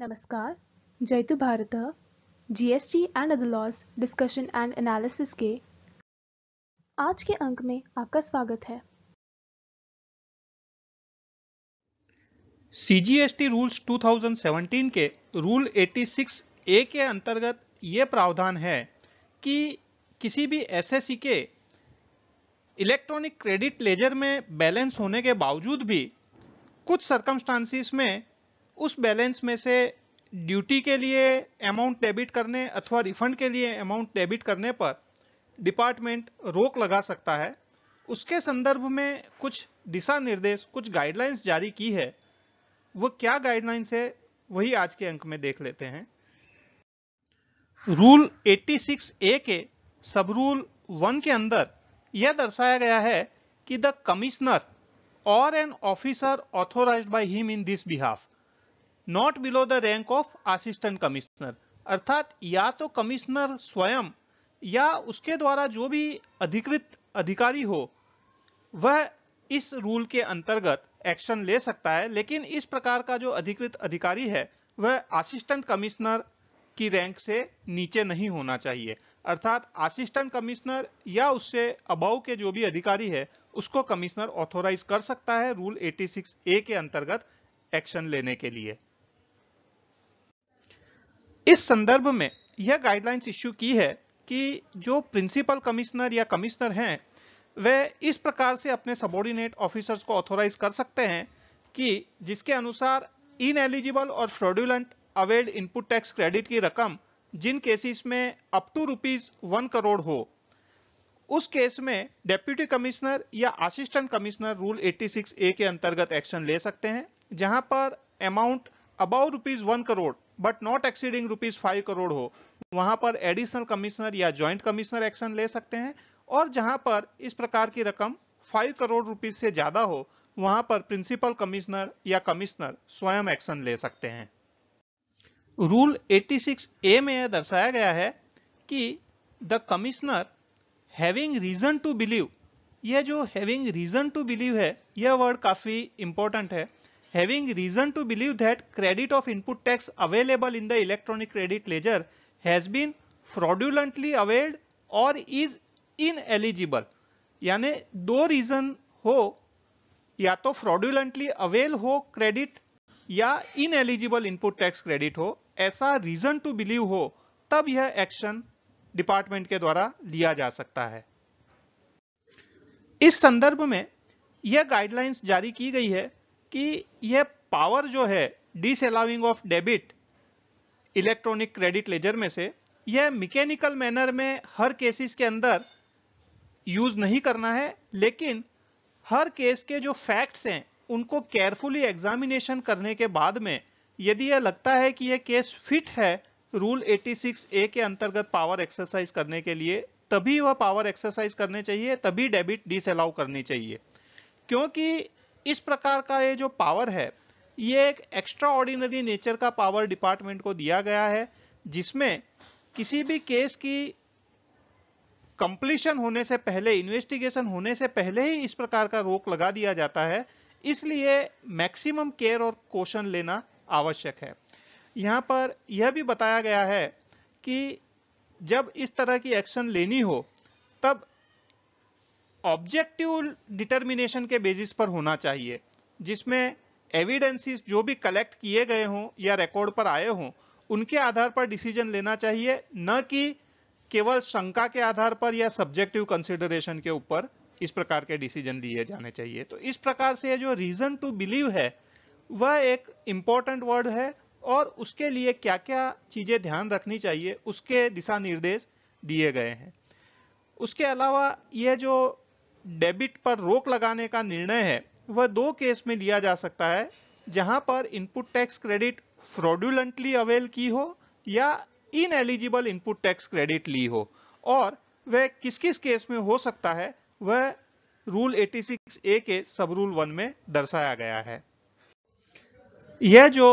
नमस्कार जयतु Bharat GST and other laws discussion and analysis के आज के अंक में आपका स्वागत है सीजीएसटी रूल्स 2017 के रूल 86 ए के अंतर्गत ये प्रावधान है कि किसी भी एसएससी के इलेक्ट्रॉनिक क्रेडिट लेजर में बैलेंस होने के बावजूद भी कुछ सर्कमस्टांसिस में उस बैलेंस में से ड्यूटी के लिए अमाउंट डेबिट करने अथवा रिफंड के लिए अमाउंट डेबिट करने पर डिपार्टमेंट रोक लगा सकता है उसके संदर्भ में कुछ दिशा निर्देश कुछ गाइडलाइंस जारी की है वो क्या गाइडलाइंस है वही आज के अंक में देख लेते हैं रूल 86 ए के सब रूल वन के अंदर यह दर्शाया गया है कि द कमिश्नर और an officer authorised by him in this behalf not below the rank of assistant commissioner अर्थात या तो कमिश्नर स्वयं या उसके द्वारा जो भी अधिकृत अधिकारी हो वह इस रूल के अंतर्गत एक्शन ले सकता है लेकिन इस प्रकार का जो अधिकृत अधिकारी है वह असिस्टेंट कमिश्नर की रैंक से नीचे नहीं होना चाहिए अर्थात असिस्टेंट कमिश्नर या उससे अबाउ के जो भी अधिकारी है उसको कमिश्नर ऑथोराइज कर सकता है रूल 86 ए के अंतर्गत एक्शन लेने के लिए इस संदर्भ में यह गाइडलाइंस इश्यू की है कि जो प्रिंसिपल कमिश्नर या कमिश्नर हैं वे इस प्रकार से अपने सबोर्डिनेट ऑफिसर्स को ऑथोराइज कर सकते हैं कि जिसके अनुसार इन एलिजिबल और fraudulent availed input tax credit की रकम जिन केसेस में up to rupees one crore हो उस केस में डेप्यूटी कमिश्नर या असिस्टेंट कमिश्नर रूल 86 ए के अंतर्गत एक्शन ले सकते हैं जहां पर amount above rupees one crore but not exceeding rupees five crore हो वहां पर एडिशनल कमिश्नर या ज्वाइंट कमिश्नर एक्शन ले सकते हैं और जहां पर इस प्रकार की रकम फाइव करोड़ रुपीज से ज्यादा हो वहां पर प्रिंसिपल कमिश्नर या कमिश्नर स्वयं एक्शन ले सकते हैं रूल 86 ए में यह दर्शाया गया है कि the commissioner having reason to believe यह जो हैविंग रीजन टू बिलीव है यह वर्ड काफी इंपॉर्टेंट है having reason to believe that credit of input tax available in the electronic credit ledger has been fraudulently availed or is ineligible yani do reason ho ya to fraudulently avail ho credit ya ineligible input tax credit ho aisa reason to believe ho tab yah action department ke dwara liya ja sakta hai is sandarbh mein यह guidelines जारी की गई है कि यह power जो है disallowing of debit electronic credit ledger में से यह मैकेनिकल मैनर में हर केसेस के अंदर यूज नहीं करना है लेकिन हर केस के जो फैक्ट्स हैं उनको केयरफुली एग्जामिनेशन करने के बाद में यदि यह लगता है कि यह केस फिट है रूल 86 ए के अंतर्गत पावर एक्सरसाइज करने के लिए तभी वह पावर एक्सरसाइज करने चाहिए तभी डेबिट डिसअलाउ करनी चाहिए क्योंकि इस प्रकार का ये जो पावर है ये एक एक्स्ट्रा ऑर्डिनरी नेचर का पावर डिपार्टमेंट को दिया गया है जिसमें किसी भी केस की कंप्लीशन होने से पहले इन्वेस्टिगेशन होने से पहले ही इस प्रकार का रोक लगा दिया जाता है इसलिए मैक्सिमम केयर और क्वेश्चन लेना आवश्यक है यहाँ पर यह भी बताया गया है कि जब इस तरह की एक्शन लेनी हो तब ऑब्जेक्टिव डिटर्मिनेशन के बेसिस पर होना चाहिए जिसमें एविडेंसेस जो भी कलेक्ट किए गए हों या रिकॉर्ड पर आए हों उनके आधार पर डिसीजन लेना चाहिए न कि केवल शंका के आधार पर या सब्जेक्टिव कंसिडरेशन के ऊपर इस प्रकार के डिसीजन लिए जाने चाहिए तो इस प्रकार से जो रीजन टू बिलीव है वह एक इम्पॉर्टेंट वर्ड है और उसके लिए क्या क्या चीजें ध्यान रखनी चाहिए उसके दिशा निर्देश दिए गए हैं उसके अलावा ये जो डेबिट पर रोक लगाने का निर्णय है वह दो केस में लिया जा सकता है जहां पर input tax credit fraudulently avail की हो या ineligible input tax credit ली हो और वह किस किस केस में हो सकता है वह रूल 86 ए के सब रूल वन में दर्शाया गया है यह जो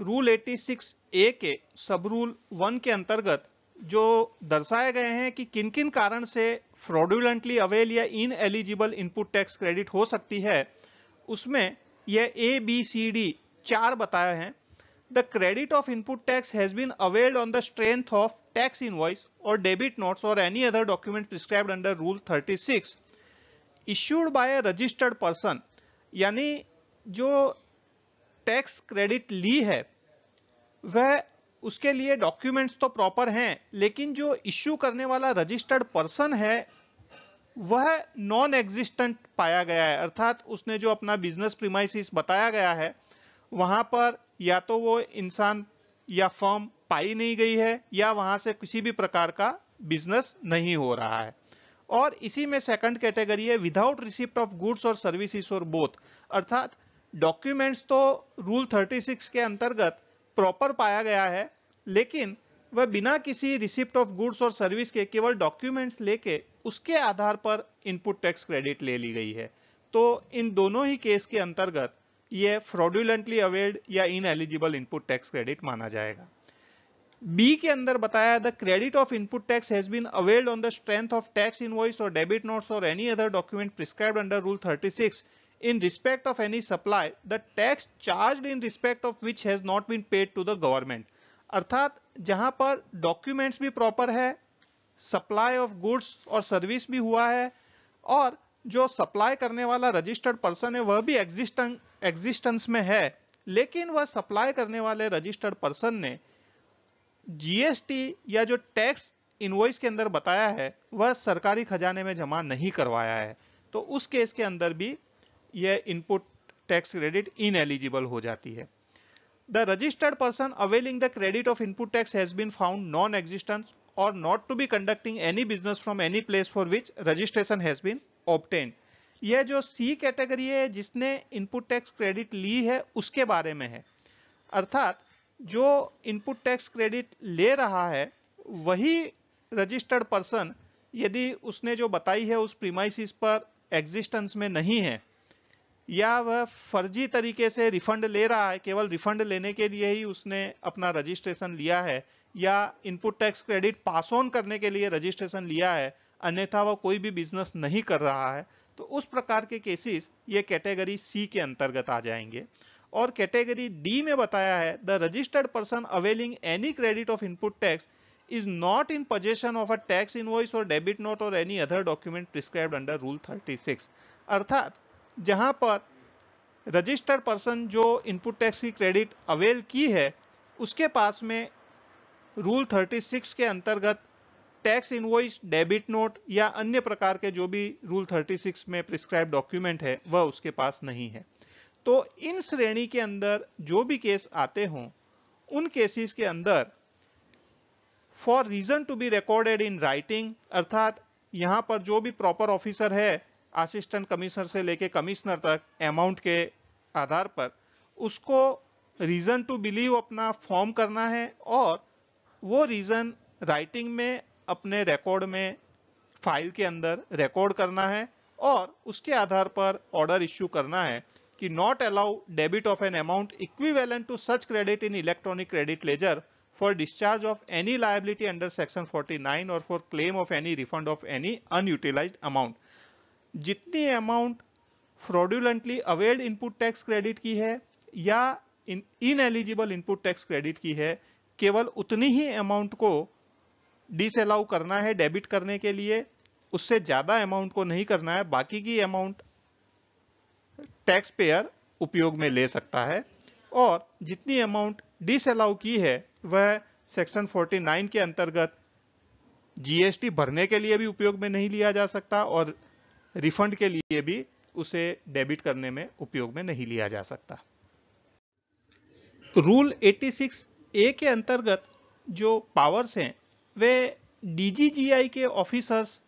रूल 86 ए के सब रूल वन के अंतर्गत जो दर्शाए गए हैं कि किन किन कारण से फ्रॉडुलेंटली अवेल या ineligible input tax credit हो सकती है उसमें यह ए बी सी डी चार बताए हैं the credit of input tax has been availed on the strength of tax invoice और डेबिट नोट्स और any other document prescribe under rule 36 issued by a registered person यानी जो tax credit ली है वह उसके लिए डॉक्यूमेंट्स तो प्रॉपर हैं लेकिन जो इश्यू करने वाला रजिस्टर्ड पर्सन है वह नॉन एग्जिस्टेंट पाया गया है अर्थात उसने जो अपना बिजनेस प्रीमाइसिस बताया गया है वहां पर या तो वो इंसान या फॉर्म पाई नहीं गई है या वहां से किसी भी प्रकार का बिजनेस नहीं हो रहा है और इसी में सेकंड कैटेगरी है विदाउट रिसिप्ट ऑफ गुड्स और सर्विसेज और बोथ अर्थात डॉक्यूमेंट्स तो रूल 36 के अंतर्गत प्रॉपर पाया गया है लेकिन वह बिना किसी रिसिप्ट ऑफ गुड्स और सर्विस के केवल डॉक्यूमेंट्स लेके उसके आधार पर इनपुट टैक्स क्रेडिट ले ली गई है तो इन दोनों ही केस के अंतर्गत यह फ्रॉड्यूलेंटली अवेल्ड या ineligible input tax credit माना जाएगा बी के अंदर बताया the credit of input tax has been availed on the strength of tax invoice और डेबिट नोट्स और any other document prescribe under rule 36 in respect of any supply the tax charge in respect of which has not been paid to the government अर्थात जहां पर documents भी proper है supply of goods और service भी हुआ है और जो सप्लाई करने वाला रजिस्टर्ड पर्सन है वह भी एग्जिस्टन एग्जिस्टेंस में है लेकिन वह सप्लाई करने वाले रजिस्टर्ड पर्सन ने जीएसटी या जो टैक्स इनवॉइस के अंदर बताया है वह सरकारी खजाने में जमा नहीं करवाया है तो उस केस के अंदर भी यह input tax credit ineligible हो जाती है the registered person availing the credit of input tax has been found non existence और not to be conducting any business from any place for which registration has been obtained यह जो सी category है जिसने input tax credit ली है उसके बारे में है अर्थात जो इनपुट टैक्स क्रेडिट ले रहा है वही रजिस्टर्ड पर्सन यदि उसने जो बताई है उस प्रीमाइसिस पर एग्जिस्टेंस में नहीं है या वह फर्जी तरीके से रिफंड ले रहा है केवल रिफंड लेने के लिए ही उसने अपना रजिस्ट्रेशन लिया है या input tax credit pass on करने के लिए रजिस्ट्रेशन लिया है अन्यथा वह कोई भी बिजनेस नहीं कर रहा है तो उस प्रकार के केसेस ये कैटेगरी सी के अंतर्गत आ जाएंगे और कैटेगरी डी में बताया है the registered person availing any credit of input tax is not in possession of a tax invoice और डेबिट नोट और any other document prescribe under rule 36 अर्थात जहां पर रजिस्टर्ड पर्सन जो इनपुट टैक्स की क्रेडिट अवेल की है उसके पास में रूल 36 के अंतर्गत टैक्स इनवॉइस डेबिट नोट या अन्य प्रकार के जो भी रूल 36 में प्रिस्क्राइब डॉक्यूमेंट है वह उसके पास नहीं है तो इन श्रेणी के अंदर जो भी केस आते हों उन केसेस के अंदर for reason to be recorded in writing अर्थात यहां पर जो भी प्रॉपर ऑफिसर है असिस्टेंट कमिश्नर से लेके कमिश्नर तक अमाउंट के आधार पर उसको रीज़न टू बिलीव अपना फॉर्म करना है और वो रीज़न राइटिंग में अपने रिकॉर्ड में फाइल के अंदर रिकॉर्ड करना है और उसके आधार पर ऑर्डर इश्यू करना है कि not allow debit of an amount equivalent to such credit in electronic credit ledger for discharge of any liability under section 49 और for claim of any refund of any unutilised amount जितनी amount fraudulently availed input tax credit की है या ineligible input tax credit की है केवल उतनी ही amount को डिसअलाउ करना है डेबिट करने के लिए उससे ज्यादा अमाउंट को नहीं करना है बाकी की अमाउंट टैक्स पेयर उपयोग में ले सकता है और जितनी अमाउंट डिसअलाउ की है वह सेक्शन 49 के अंतर्गत जीएसटी भरने के लिए भी उपयोग में नहीं लिया जा सकता और रिफंड के लिए भी उसे डेबिट करने में उपयोग में नहीं लिया जा सकता रूल 86 ए के अंतर्गत जो पावर्स हैं वे डीजीजीआई के ऑफिसर्स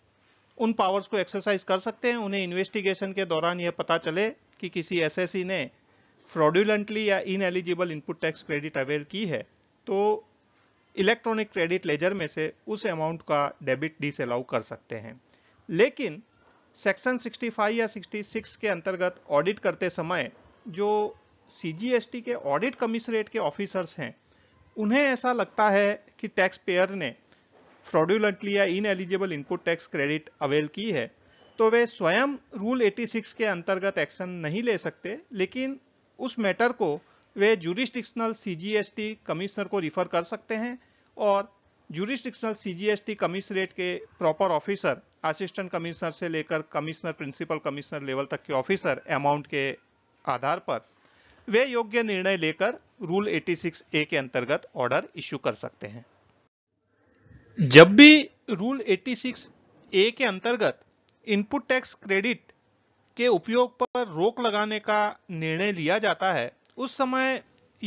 उन पावर्स को एक्सरसाइज कर सकते हैं उन्हें इन्वेस्टिगेशन के दौरान यह पता चले कि किसी एसएससी ने फ्रॉड्यूलेंटली या ineligible input tax credit avail की है तो इलेक्ट्रॉनिक क्रेडिट लेजर में से उस अमाउंट का डेबिट डिसअलाउ कर सकते हैं लेकिन सेक्शन 65 या 66 के अंतर्गत ऑडिट करते समय जो सी के ऑडिट कमिश्नरेट के ऑफिसर्स हैं उन्हें ऐसा लगता है कि टैक्स पेयर ने फ्रॉडुलेंटली या ineligible input tax credit avail की है तो वे स्वयं रूल 86 के अंतर्गत एक्शन नहीं ले सकते लेकिन उस मैटर को वे जुरिस्डिक्शनल सी कमिश्नर को रिफर कर सकते हैं और जुरिस्टिक्शनल सीजीएसटी कमिश्नरेट के प्रॉपर ऑफिसर असिस्टेंट कमिश्नर से लेकर कमिश्नर प्रिंसिपल कमिश्नर लेवल तक के ऑफिसर अमाउंट के आधार पर वे योग्य निर्णय लेकर रूल 86 ए के अंतर्गत ऑर्डर इश्यू कर सकते हैं जब भी रूल 86 ए के अंतर्गत इनपुट टैक्स क्रेडिट के उपयोग पर रोक लगाने का निर्णय लिया जाता है उस समय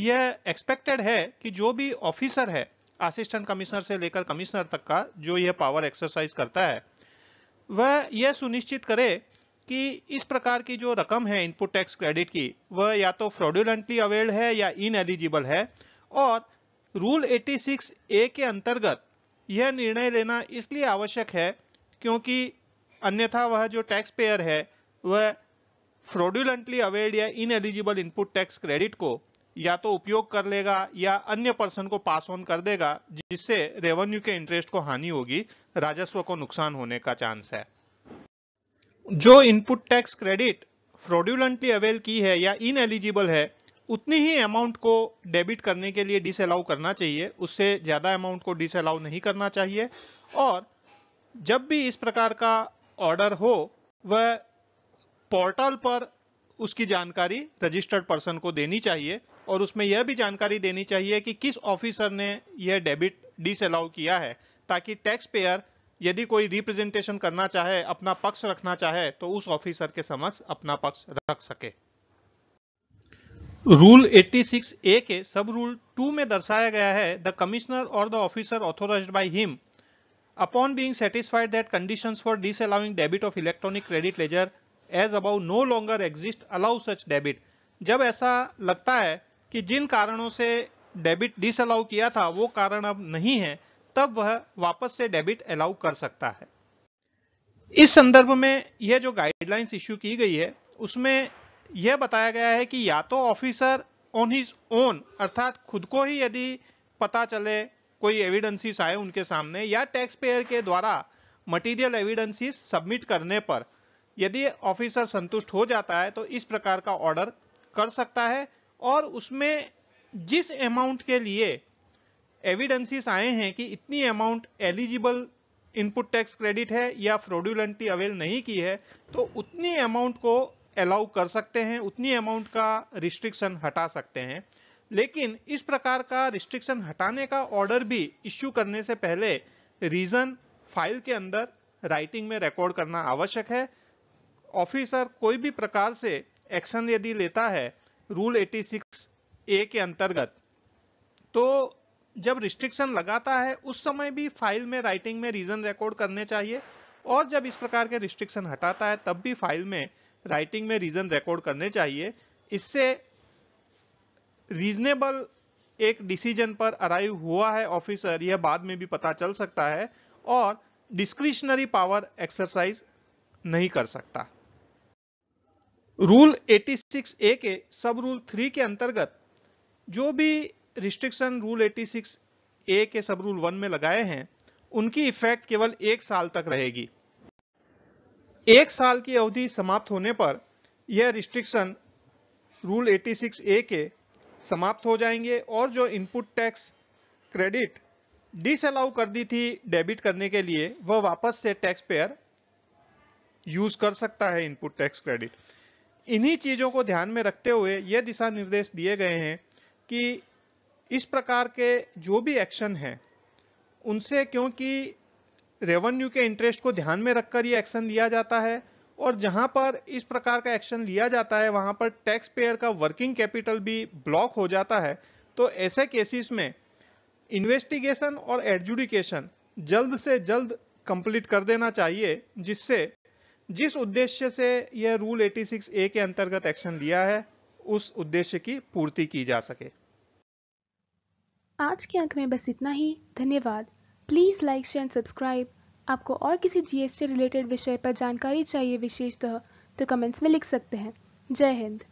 यह एक्सपेक्टेड है कि जो भी ऑफिसर है असिस्टेंट कमिश्नर से लेकर कमिश्नर तक का जो यह पावर एक्सरसाइज करता है वह यह सुनिश्चित करे कि इस प्रकार की जो रकम है इनपुट टैक्स क्रेडिट की वह या तो फ्रॉडुलेंटली अवेल्ड है या इन एलिजिबल है और रूल 86 ए के अंतर्गत यह निर्णय लेना इसलिए आवश्यक है क्योंकि अन्यथा वह जो टैक्स पेयर है वह फ्रॉडुलेंटली अवेल्ड या ineligible input tax credit को या तो उपयोग कर लेगा या अन्य पर्सन को पास ऑन कर देगा जिससे रेवेन्यू के इंटरेस्ट को हानि होगी राजस्व को नुकसान होने का चांस है जो input tax credit fraudulently avail की है या इन एलिजिबल है उतनी ही अमाउंट को डेबिट करने के लिए डिसअलाउ करना चाहिए उससे ज्यादा अमाउंट को डिसअलाउ नहीं करना चाहिए और जब भी इस प्रकार का ऑर्डर हो वह पोर्टल पर उसकी जानकारी रजिस्टर्ड पर्सन को देनी चाहिए और उसमें यह भी जानकारी देनी चाहिए कि किस ऑफिसर ने यह डेबिट डिस अलाउ किया है ताकि टैक्स पेयर यदि कोई रिप्रेजेंटेशन करना चाहे अपना पक्ष रखना चाहे तो उस ऑफिसर के समक्ष अपना पक्ष रख सके रूल 86 ए के सब रूल 2 में दर्शाया गया है द कमिश्नर और the officer authorise by him upon being satisfied that conditions for disallowing debit of electronic credit ledger as above no longer exist allow such debit जब ऐसा लगता है कि जिन कारणों से डेबिट डिसअलाउ किया था वो कारण अब नहीं है तब वह वापस से डेबिट अलाउ कर सकता है इस संदर्भ में यह जो गाइडलाइंस इश्यू की गई है उसमें यह बताया गया है कि या तो ऑफिसर ऑन हिज ओन अर्थात खुद को ही यदि पता चले कोई एविडेंसिस आए उनके सामने या टैक्स पेयर के द्वारा मटेरियल एविडेंसिस सबमिट करने पर यदि ऑफिसर संतुष्ट हो जाता है तो इस प्रकार का ऑर्डर कर सकता है और उसमें जिस अमाउंट के लिए एविडेंसेस आए हैं कि इतनी amount eligible input tax credit है या फ्रोड्यूलेंटी अवेल नहीं की है तो उतनी अमाउंट को अलाउ कर सकते हैं उतनी अमाउंट का रिस्ट्रिक्शन हटा सकते हैं लेकिन इस प्रकार का रिस्ट्रिक्शन हटाने का ऑर्डर भी इश्यू करने से पहले रीजन फाइल के अंदर राइटिंग में रिकॉर्ड करना आवश्यक है ऑफिसर कोई भी प्रकार से एक्शन यदि लेता है रूल 86 ए के अंतर्गत तो जब रिस्ट्रिक्शन लगाता है उस समय भी फाइल में राइटिंग में रीजन रिकॉर्ड करने चाहिए और जब इस प्रकार के रिस्ट्रिक्शन हटाता है तब भी फाइल में राइटिंग में रीजन रिकॉर्ड करने चाहिए इससे रीजनेबल एक डिसीजन पर अराइव हुआ है ऑफिसर यह बाद में भी पता चल सकता है और डिस्क्रिशनरी पावर एक्सरसाइज नहीं कर सकता रूल 86 ए के सब रूल थ्री के अंतर्गत जो भी रिस्ट्रिक्शन रूल 86 ए के सब रूल वन में लगाए हैं उनकी इफेक्ट केवल एक साल तक रहेगी एक साल की अवधि समाप्त होने पर यह रिस्ट्रिक्शन रूल 86 ए के समाप्त हो जाएंगे और जो इनपुट टैक्स क्रेडिट डिसअलाउ कर दी थी डेबिट करने के लिए वह वापस से टैक्स पेयर यूज कर सकता है इनपुट टैक्स क्रेडिट इन्हीं चीज़ों को ध्यान में रखते हुए ये दिशा निर्देश दिए गए हैं कि इस प्रकार के जो भी एक्शन हैं उनसे क्योंकि रेवेन्यू के इंटरेस्ट को ध्यान में रखकर ये एक्शन लिया जाता है और जहां पर इस प्रकार का एक्शन लिया जाता है वहां पर टैक्स पेयर का वर्किंग कैपिटल भी ब्लॉक हो जाता है तो ऐसे केसेस में इन्वेस्टिगेशन और एडजुडिकेशन जल्द से जल्द कंप्लीट कर देना चाहिए जिससे जिस उद्देश्य से यह रूल 86 ए के अंतर्गत एक्शन लिया है उस उद्देश्य की पूर्ति की जा सके आज के अंक में बस इतना ही धन्यवाद please like share and subscribe आपको और किसी जीएसटी रिलेटेड विषय पर जानकारी चाहिए विशेषतः तो कमेंट्स में लिख सकते हैं जय हिंद